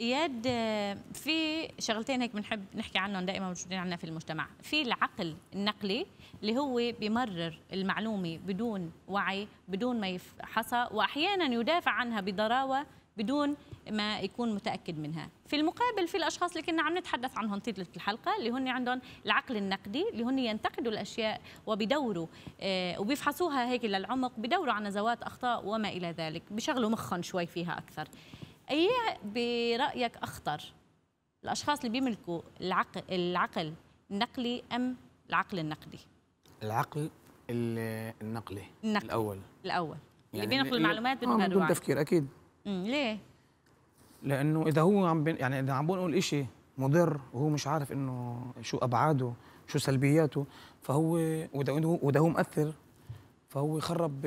اياد في شغلتين هيك بنحب نحكي عنهم دائما موجودين عندنا في المجتمع في العقل النقلي اللي هو بمرر المعلومه بدون وعي بدون ما يفحصها واحيانا يدافع عنها بضراوه بدون ما يكون متاكد منها في المقابل في الاشخاص اللي كنا عم نتحدث عنهم طيله الحلقه اللي هن عندهم العقل النقدي اللي هن ينتقدوا الاشياء وبدوروا آه، وبيفحصوها هيك للعمق بدوروا عن نزوات اخطاء وما الى ذلك بشغلوا مخهم شوي فيها اكثر اي برايك اخطر الاشخاص اللي بيملكوا العقل العقل النقلي ام العقل النقدي العقل النقلي النقل. الاول الاول يعني اللي بينقل المعلومات آه، بدون بدون تفكير اكيد مم. ليه لانه اذا هو عم بين يعني اذا عم بنقول شيء مضر وهو مش عارف انه شو ابعاده شو سلبياته فهو وده هو مؤثر فهو خرب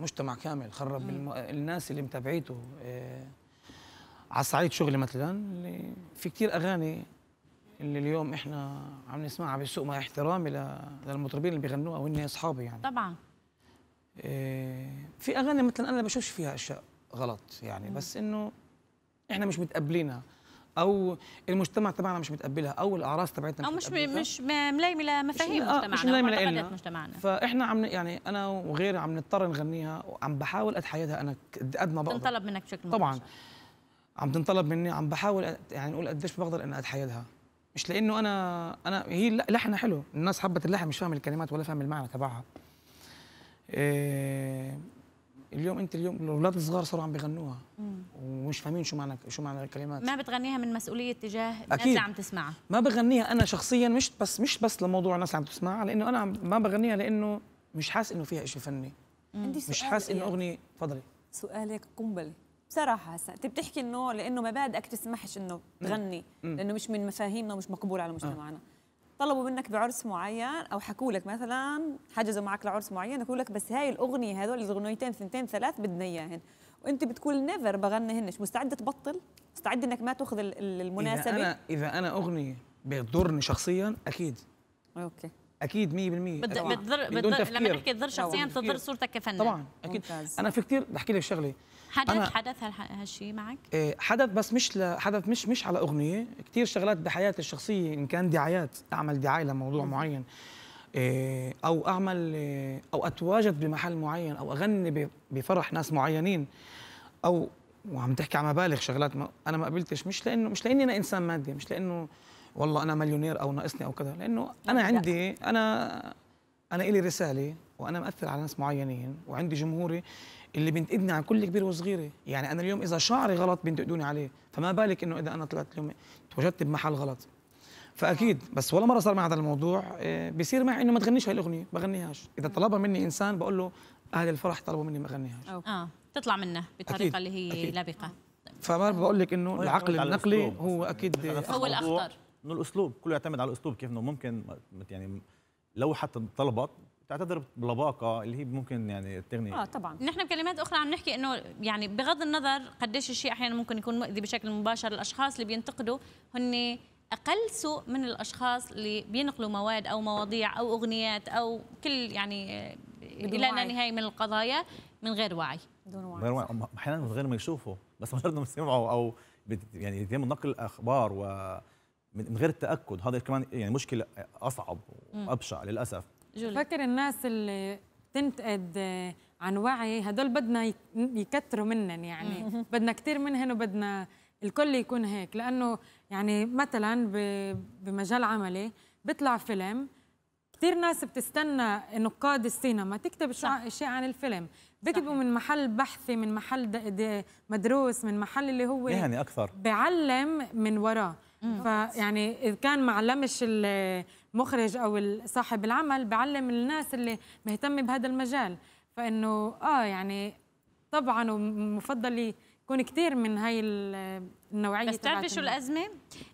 مجتمع كامل خرب الم... الناس اللي متابعيته آه، على صعيد شغلي مثلا اللي في كثير اغاني اللي اليوم احنا عم نسمعها بالسوق مع احترامي للمطربين اللي بيغنوها وهن اصحابي يعني طبعا آه، في اغاني مثلا انا بشوفش فيها اشياء غلط يعني مم. بس انه احنا مش متقبلينها او المجتمع تبعنا مش متقبلها او الاعراس تبعتنا او مش مش ملايمه لمفاهيم آه، مجتمعنا مش ملايمه مجتمعنا فاحنا عم يعني انا وغيري عم نضطر نغنيها وعم بحاول اتحيدها انا قد ما بقدر تنطلب منك بشكل مباشر طبعا عم تنطلب مني عم بحاول يعني نقول قديش بقدر اني اتحيدها مش لانه انا انا هي لحنها حلو الناس حبت اللحن مش فاهم الكلمات ولا فاهم المعنى تبعها إيه اليوم انت اليوم الاولاد الصغار صاروا عم بيغنوها ومش فاهمين شو معنى شو معنى الكلمات ما بتغنيها من مسؤوليه تجاه الناس اللي عم تسمعها ما بغنيها انا شخصيا مش بس مش بس لموضوع الناس اللي عم تسمعها لانه انا ما بغنيها لانه مش حاسس انه فيها شيء فني عندي مش حاسس انه اغنيه تفضلي سؤالك قنبله بصراحة هسا انت بتحكي انه لانه مبادئك تسمحش انه تغني لانه مش من مفاهيمنا ومش مقبول على مجتمعنا آه. طلبوا منك بعرس معين او حكوا لك مثلا حجزوا معك لعرس معين يقول لك بس هاي الاغنيه هذول الاغنيتين ثنتين ثلاث بدنا اياهن وانت بتقول نيفر بغنيهنش مستعد تبطل مستعد انك ما تاخذ المناسبه اذا انا اذا انا اغنيه بتضرني شخصيا اكيد اوكي اكيد 100% طبعاً. بتضر بدون بتضر... لما نحكي تضر شخصيا تضر صورتك كفنان طبعا اكيد ممتاز. انا في كثير بحكي لك شغله حدث أنا... حدث هالشيء معك؟ إيه حدث بس مش ل... حدث مش مش على اغنيه كثير شغلات بحياتي الشخصيه ان كان دعايات اعمل دعايه لموضوع م. معين إيه او اعمل إيه او اتواجد بمحل معين او اغني بفرح ناس معينين او وعم تحكي عن مبالغ شغلات ما انا ما قبلتش مش لانه مش لاني انا انسان مادي مش لانه والله انا مليونير او ناقصني او كذا لانه انا عندي انا انا الي رساله وانا مأثر على ناس معينين وعندي جمهوري اللي بينتقدني على كل كبير وصغيره يعني انا اليوم اذا شعري غلط بينتقدوني عليه فما بالك انه اذا انا طلعت اليوم توجدت بمحل غلط فاكيد بس ولا مره صار معي هذا الموضوع آه، بيصير معي انه ما تغنيش هاي الاغنيه بغنيهاش اذا طلبها مني انسان بقول له اهل الفرح طلبوا مني ما اغنيهاش اه تطلع منه بطريقه اللي هي لبقه فما بقول لك انه العقل النقلي هو اكيد هو الاخطر انه الاسلوب كله يعتمد على الاسلوب كيف انه ممكن يعني لو حتى طلبت تعتذر بلباقه اللي هي ممكن يعني تغني اه طبعا نحن بكلمات اخرى عم نحكي انه يعني بغض النظر قديش الشيء احيانا ممكن يكون مؤذي بشكل مباشر الاشخاص اللي بينتقدوا هن اقل سوء من الاشخاص اللي بينقلوا مواد او مواضيع او اغنيات او كل يعني آه، الى لا نهايه من القضايا من غير وعي بدون غير وعي احيانا من غير ما يشوفوا بس مجرد يعني ما يسمعوا او يعني يتم نقل اخبار و من غير التاكد هذا كمان يعني مشكله اصعب وابشع للاسف جولي. فكر الناس اللي تنتقد عن وعي هدول بدنا يكتروا منهم يعني بدنا كثير منهم وبدنا الكل يكون هيك لانه يعني مثلا بمجال عملي بيطلع فيلم كثير ناس بتستنى نقاد السينما تكتب شيء عن الفيلم بيكتبوا من محل بحثي من محل مدروس من محل اللي هو يعني اكثر بيعلم من وراه فيعني اذا كان معلمش المخرج او صاحب العمل بعلم الناس اللي مهتمه بهذا المجال فانه اه يعني طبعا ومفضل يكون كثير من هاي النوعيه بس تعرفي شو الازمه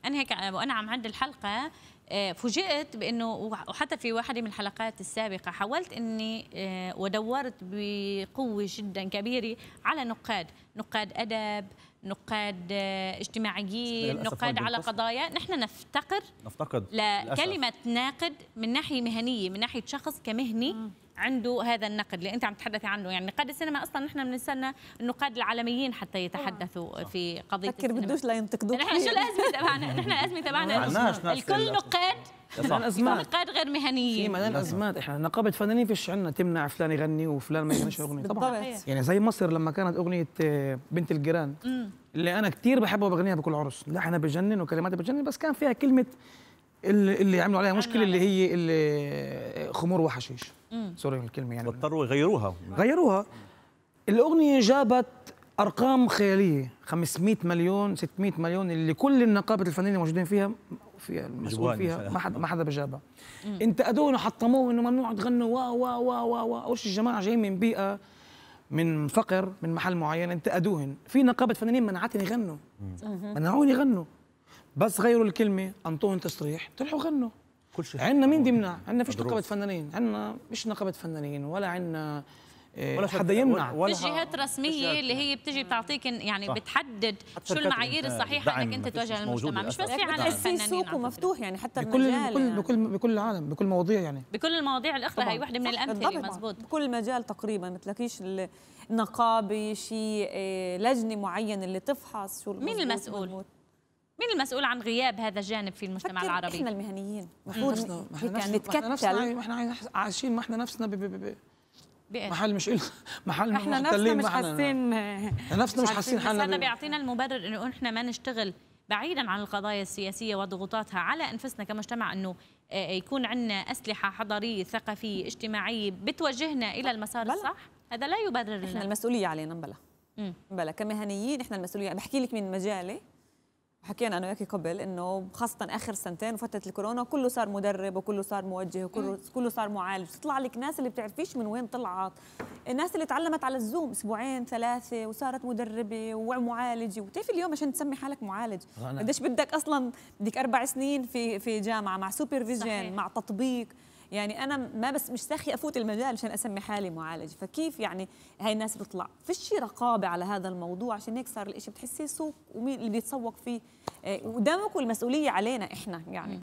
انا هيك وانا عم عد الحلقه آه، فوجئت بانه وحتى في واحده من الحلقات السابقه حاولت اني آه، ودورت بقوه جدا كبيره على نقاد، نقاد ادب، نقاد آه، اجتماعيين، نقاد على قضايا، نحن نفتقر نفتقد لكلمه للأسف. ناقد من ناحيه مهنيه، من ناحيه شخص كمهني م. عنده هذا النقد اللي انت عم تتحدثي عنه يعني نقاد السينما اصلا نحن بنستنى النقاد العالميين حتى يتحدثوا في قضيه فكر بدوش لا ينتقدوا نحن شو الازمه تبعنا نحن الازمه تبعنا الكل نقاد نقاد غير مهنيين في ملان ازمات احنا نقابه فنانين فيش عندنا تمنع فلان يغني وفلان ما يغنيش اغنيه طبعا يعني زي مصر لما كانت اغنيه آه، بنت الجيران اللي انا كثير بحبها وبغنيها بكل عرس لحنها بجنن وكلماتها بجنن بس كان فيها كلمه اللي, اللي عملوا عليها مشكله اللي هي اللي خمور وحشيش سوري الكلمه يعني اضطروا يغيروها غيروها الاغنيه جابت ارقام خياليه 500 مليون 600 مليون اللي كل النقابه الفنيه الموجودين فيها فيها المسؤول يعني فيها ما حدا ما حدا بجابها انت ادون حطموه انه ممنوع تغنوا وا وا وا وا وش اول شيء الجماعه جايين من بيئه من فقر من محل معين انتقدوهن في نقابه فنانين منعتني يغنوا منعوني يغنوا بس غيروا الكلمه انطوهم تصريح طلعوا غنوا كل شيء عندنا مين بيمنع عندنا فيش نقابه فنانين عندنا مش نقابه فنانين ولا عندنا آه، ولا حدا يمنع ولا في جهات رسميه اللي هي يعني. بتجي بتعطيك يعني صح. بتحدد شو المعايير الصحيحه انك انت تواجه المجتمع مش بس في عالم فنانين سوق ومفتوح يعني حتى بكل بكل يعني. بكل بكل العالم بكل المواضيع يعني بكل المواضيع الاخرى هي وحده من الامثله مزبوط بكل مجال تقريبا ما تلاقيش نقابه شيء آه، لجنه معينه اللي تفحص شو مين المسؤول مين المسؤول عن غياب هذا الجانب في المجتمع العربي؟ احنا المهنيين المفروض نتكتل ما احنا عايشين ما احنا نفسنا ب بي محل مش إل... محل احنا نفسنا مش حاسين احنا نفسنا مش حاسين حالنا هذا بيعطينا المبرر انه احنا ما نشتغل بعيدا عن القضايا السياسيه وضغوطاتها على انفسنا كمجتمع انه آه، يكون عندنا اسلحه حضاريه ثقافيه اجتماعيه بتوجهنا الى المسار بلا. الصح هذا لا يبرر احنا لنا. المسؤوليه علينا بلا بلا كمهنيين احنا المسؤوليه بحكي لك من مجالي حكينا انا وياك قبل انه خاصه اخر سنتين وفتره الكورونا كله صار مدرب وكله صار موجه وكله كله صار معالج تطلع لك ناس اللي بتعرفيش من وين طلعت الناس اللي تعلمت على الزوم اسبوعين ثلاثه وصارت مدربه ومعالجه وكيف اليوم عشان تسمي حالك معالج قديش بدك اصلا بدك اربع سنين في في جامعه مع سوبرفيجن مع تطبيق يعني انا ما بس مش ساخي افوت المجال عشان اسمي حالي معالج فكيف يعني هاي الناس بتطلع في شيء رقابه على هذا الموضوع عشان هيك صار الإشي بتحسيه سوق ومين اللي بيتسوق فيه آه، ودمك والمسؤوليه علينا احنا يعني